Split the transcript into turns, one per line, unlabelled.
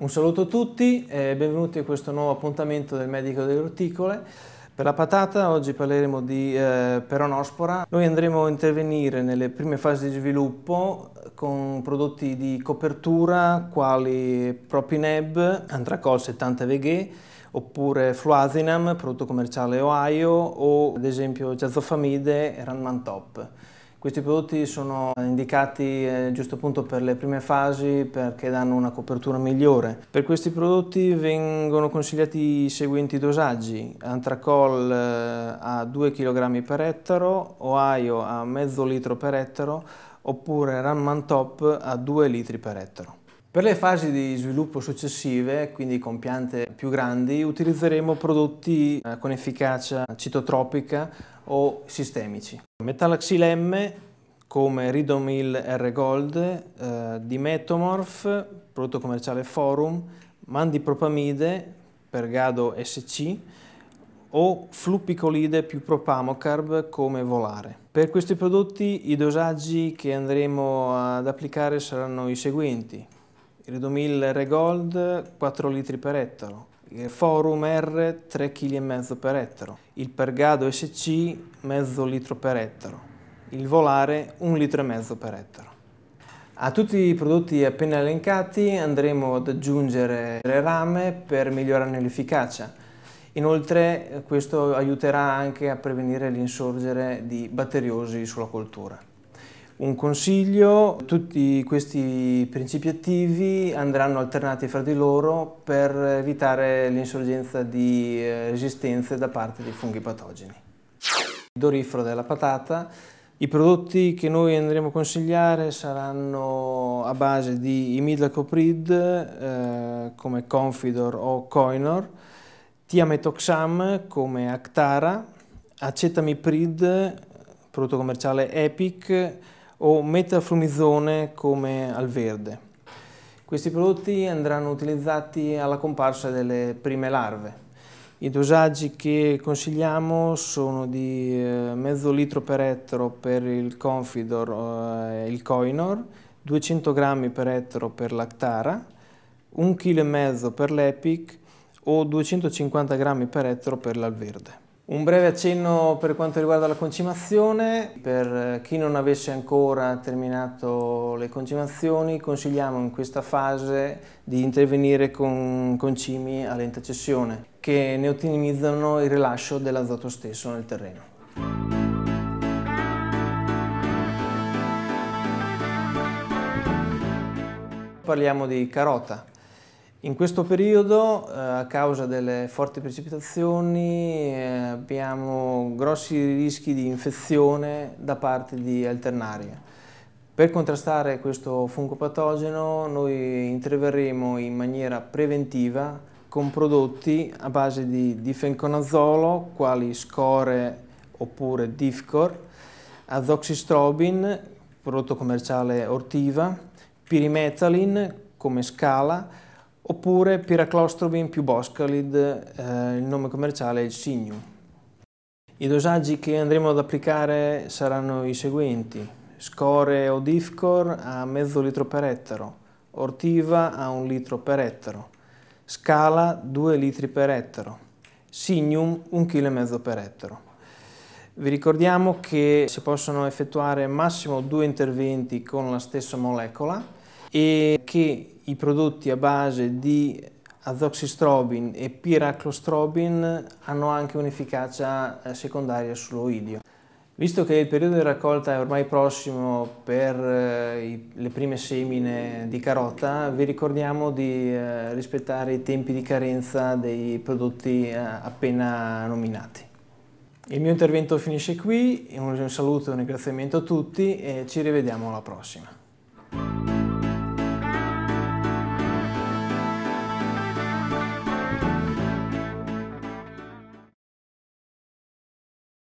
Un saluto a tutti e benvenuti a questo nuovo appuntamento del Medico delle Orticole. Per la patata oggi parleremo di eh, peronospora. Noi andremo a intervenire nelle prime fasi di sviluppo con prodotti di copertura quali Propineb, Antracol 70 VG oppure Fluazinam, prodotto commerciale Ohio o ad esempio Jazofamide e Ranman Top. Questi prodotti sono indicati eh, giusto appunto per le prime fasi perché danno una copertura migliore. Per questi prodotti vengono consigliati i seguenti dosaggi. Antracol eh, a 2 kg per ettaro, Ohio a mezzo litro per ettaro oppure Ramman Top a 2 litri per ettaro. Per le fasi di sviluppo successive, quindi con piante più grandi, utilizzeremo prodotti eh, con efficacia citotropica o sistemici. Metalaxil M come Ridomil R Gold, eh, Dimetomorph, prodotto commerciale Forum, Mandipropamide per Gado SC o Fluppicolide più Propamocarb come Volare. Per questi prodotti i dosaggi che andremo ad applicare saranno i seguenti. Credo 1000 Regold 4 litri per ettaro. Il Forum R 3,5 kg per ettaro. Il Pergado SC mezzo litro per ettaro. Il Volare 1,5 litro per ettaro. A tutti i prodotti appena elencati andremo ad aggiungere le rame per migliorarne l'efficacia. Inoltre questo aiuterà anche a prevenire l'insorgere di batteriosi sulla coltura. Un consiglio, tutti questi principi attivi andranno alternati fra di loro per evitare l'insorgenza di eh, resistenze da parte dei funghi patogeni. Dorifero della patata i prodotti che noi andremo a consigliare saranno a base di imidacloprid eh, come Confidor o Coinor, Tiametoxam come Actara, Acetamiprid, prodotto commerciale Epic, o metaflumizone come al verde. Questi prodotti andranno utilizzati alla comparsa delle prime larve. I dosaggi che consigliamo sono di eh, mezzo litro per ettaro per il Confidor e eh, il Coinor, 200 grammi per ettaro per l'Actara, 1,5 kg per l'Epic o 250 grammi per ettaro per l'Alverde. Un breve accenno per quanto riguarda la concimazione, per chi non avesse ancora terminato le concimazioni consigliamo in questa fase di intervenire con concimi a lenta cessione che ne ottimizzano il rilascio dell'azoto stesso nel terreno. Parliamo di carota, in questo periodo, eh, a causa delle forti precipitazioni, eh, abbiamo grossi rischi di infezione da parte di alternaria. Per contrastare questo fungo patogeno, noi interverremo in maniera preventiva con prodotti a base di difenconazolo, quali score oppure Difcor, azoxistrobin, prodotto commerciale Ortiva, pirimetalin come Scala, oppure Piraclostrobin più Boscalid, eh, il nome commerciale è il Signum. I dosaggi che andremo ad applicare saranno i seguenti, score o Difcor a mezzo litro per ettaro, Ortiva a un litro per ettaro, Scala 2 litri per ettaro, Signum 1,5 kg per ettaro. Vi ricordiamo che si possono effettuare massimo due interventi con la stessa molecola e che i prodotti a base di azoxistrobin e piraclostrobin hanno anche un'efficacia eh, secondaria sullo Visto che il periodo di raccolta è ormai prossimo per eh, le prime semine di carota, vi ricordiamo di eh, rispettare i tempi di carenza dei prodotti appena nominati. Il mio intervento finisce qui, un saluto e un ringraziamento a tutti e ci rivediamo alla prossima.